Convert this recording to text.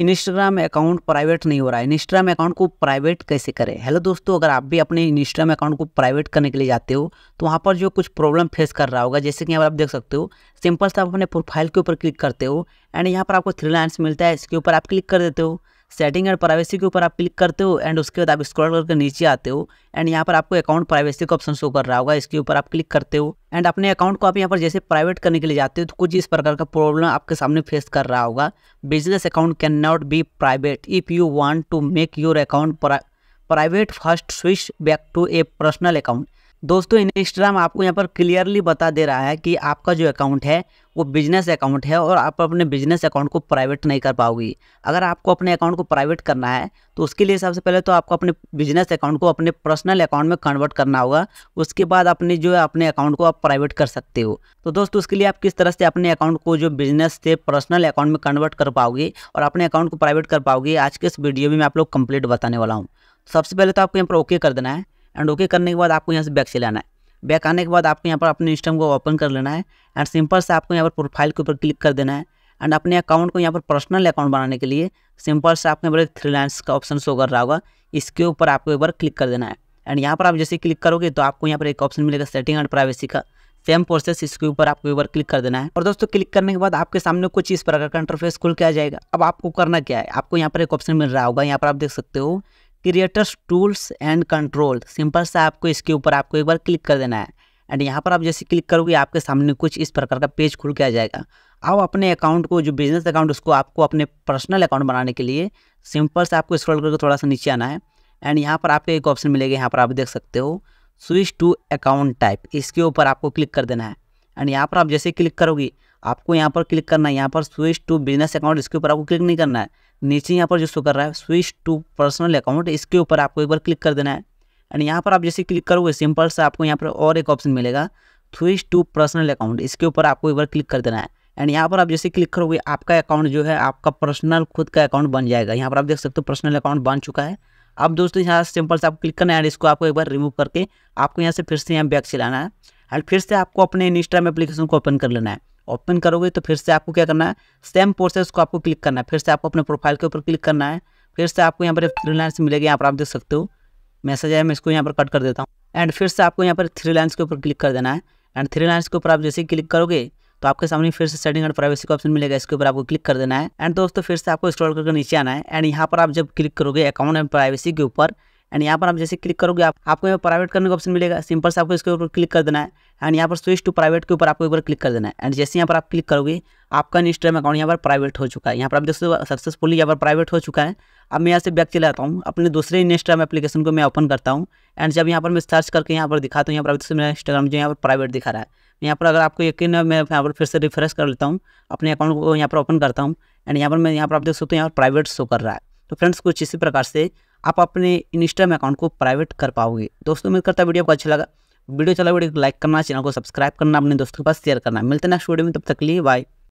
Instagram account private नहीं हो रहा है इंस्टाग्राम अकाउंट को प्राइवेट कैसे करें हेलो दोस्तों अगर आप भी अपने इंस्टाग्राम अकाउंट को प्राइवेट करने के लिए जाते हो तो वहाँ पर जो कुछ प्रॉब्लम फेस कर रहा होगा जैसे कि यहाँ पर आप देख सकते हो सिंपल से आप अपने प्रोफाइल के ऊपर क्लिक करते हो एंड यहाँ पर आपको थ्री लाइन्स मिलता है इसके ऊपर आप क्लिक कर देते हो सेटिंग एंड प्राइवेसी के ऊपर आप क्लिक करते हो एंड उसके बाद आप स्क्रॉल करके नीचे आते हो एंड यहाँ पर आपको अकाउंट प्राइवेसी का ऑप्शन शो कर रहा होगा इसके ऊपर आप क्लिक करते हो एंड अपने अकाउंट को आप यहाँ पर जैसे प्राइवेट करने के लिए जाते हो तो कुछ इस प्रकार का प्रॉब्लम आपके सामने फेस कर रहा होगा business account can not be private if you want to make your account private first switch back to a personal account दोस्तों इंस्टाग्राम आपको यहाँ पर क्लियरली बता दे रहा है कि आपका जो अकाउंट है वो बिजनेस अकाउंट है और आप अपने बिजनेस अकाउंट को प्राइवेट नहीं कर पाओगी अगर आपको अपने अकाउंट को प्राइवेट करना है तो उसके लिए सबसे पहले तो आपको अपने बिजनेस अकाउंट को अपने पर्सनल अकाउंट में कन्वर्ट करना होगा उसके बाद अपने जो है अपने अकाउंट को आप प्राइवेट कर सकते हो तो दोस्तों उसके लिए आप किस तरह से अपने अकाउंट को जो बिजनेस से पर्सनल अकाउंट में कन्वर्ट कर पाओगे और अपने अकाउंट को प्राइवेट कर पाओगी आज के इस वीडियो में मैं आप लोग कंप्लीट बताने वाला हूँ सबसे पहले तो आपको यहाँ पर ओके कर देना है एंड ओके करने के बाद आपको यहाँ से बैक चले आना है बैक आने के बाद आपको यहाँ पर अपने सिस्टम को ओपन कर लेना है एंड सिंपल से आपको यहाँ पर प्रोफाइल के ऊपर क्लिक कर देना है एंड अपने अकाउंट को यहाँ पर पर्सनल अकाउंट बनाने के लिए सिंपल से आपके यहाँ पर थ्री लाइन्स का ऑप्शन शो कर रहा होगा इसके ऊपर आपको एक बार क्लिक कर देना है एंड यहाँ पर आप जैसे क्लिक करोगे तो आपको यहाँ पर एक ऑप्शन मिलेगा सेटिंग एंड प्राइवेसी का सेम प्रोसेस इसके ऊपर आपको एक बार क्लिक कर देना है और दोस्तों क्लिक करने के बाद आपके सामने कुछ इस प्रकार का इंटरफेस खुल के आ जाएगा अब आपको करना क्या है आपको यहाँ पर एक ऑप्शन मिल रहा होगा यहाँ पर आप देख सकते हो creators tools and control simple सा आपको इसके ऊपर आपको एक बार क्लिक कर देना है एंड यहाँ पर आप जैसे क्लिक करोगे आपके सामने कुछ इस प्रकार का पेज खुल के आ जाएगा आप अपने अकाउंट को जो बिजनेस अकाउंट उसको आपको अपने पर्सनल अकाउंट बनाने के लिए सिंपल से आपको स्क्रॉल करके थोड़ा सा नीचे आना है एंड यहाँ पर आपको एक ऑप्शन मिलेगा यहाँ पर आप देख सकते हो स्विच टू अकाउंट टाइप इसके ऊपर आपको क्लिक कर देना है एंड यहाँ पर आप जैसे क्लिक करोगे आपको यहाँ पर क्लिक करना है यहाँ पर स्विच टू बिजनेस अकाउंट इसके ऊपर आपको क्लिक नहीं करना है नीचे यहाँ पर जो शो कर रहा है स्विच टू पर्सनल अकाउंट इसके ऊपर आपको एक बार क्लिक कर देना है एंड यहाँ पर आप जैसे क्लिक करोगे सिंपल से आपको यहाँ पर और एक ऑप्शन मिलेगा स्विच टू पर्सनल अकाउंट इसके ऊपर आपको एक बार क्लिक कर देना है एंड यहाँ पर आप जैसे क्लिक करोगे आपका अकाउंट जो है आपका पर्सनल खुद का अकाउंट बन जाएगा यहाँ पर आप देख सकते हो पर्सनल अकाउंट बन चुका है अब दोस्तों यहाँ सिंपल से आपको क्लिक करना है एंड इसको आपको एक बार रिमूव करके आपको यहाँ से फिर से यहाँ बैग चलाना है एंड फिर से आपको अपने इंस्टाग्राम एप्लीकेशन को ओपन कर लेना है ओपन करोगे तो फिर से आपको क्या करना है सेम प्रोसेस को आपको क्लिक करना है फिर से आपको अपने प्रोफाइल के ऊपर क्लिक करना है फिर से आपको यहाँ पर थ्री लाइन्स मिलेगी यहाँ पर आप देख सकते हो मैसेज आया मैं इसको यहाँ पर कट कर देता हूँ एंड फिर से आपको यहाँ पर थ्री लाइन्स के ऊपर क्लिक कर देना है एंड थ्री लाइन्स के ऊपर आप जैसे ही क्लिक करोगे तो आपके सामने फिर से सेटिंग एंड प्राइवेसी का ऑप्शन मिलेगा इसके ऊपर आपको क्लिक कर देना है एंड दोस्तों फिर से आपको स्क्रॉल करके नीचे आना है एंड यहाँ पर आप जब क्लिक करोगे अकाउंट एंड प्राइवेसी के ऊपर एंड यहाँ पर आप जैसे क्लिक करोगे आप आपको यहाँ प्राइवेट करने का ऑप्शन मिलेगा सिंपल से आपको इसके ऊपर क्लिक कर देना है एंड यहाँ पर स्विच टू प्राइवेट के ऊपर आपको एक बार क्लिक कर देना है एंड जैसे यहाँ पर आप क्लिक करोगे आपका इंस्टाग्राम अकाउंट यहाँ पर प्राइवेट हो चुका है यहाँ पर आप देख सकते हो सक्सेसफुली यहाँ पर प्राइवेट हो चुका है अब मैं यहाँ से बैक चलाता हूँ अपने दूसरे इंस्टाग्राम एप्लीकेशन को मैं ओपन करता हूँ एंड जब यहाँ पर मैं सर्च करके यहाँ पर दिखाता हूँ यहाँ पर मेरा इंस्टाग्राम जो यहाँ पर प्राइवेट दिखा रहा है यहाँ पर अगर आपको यकीन है मैं यहाँ पर फिर से रिफ्रेश कर लेता हूँ अपने अकाउंट को यहाँ पर ओपन करता हूँ एंड यहाँ पर मैं यहाँ पर आप देख सकते हो यहाँ पर प्राइवेट शो कर रहा है तो फ्रेंड्स कुछ इसी प्रकार से आप अपने इंस्टाग्राम अकाउंट को प्राइवेट कर पाओगे दोस्तों मिलकर करता वीडियो आपको अच्छा लगा वीडियो चला वीडियो को लाइक करना चैनल को सब्सक्राइब करना अपने दोस्तों के पास शेयर करना मिलते हैं नेक्स्ट वीडियो में तब तक लिए बाई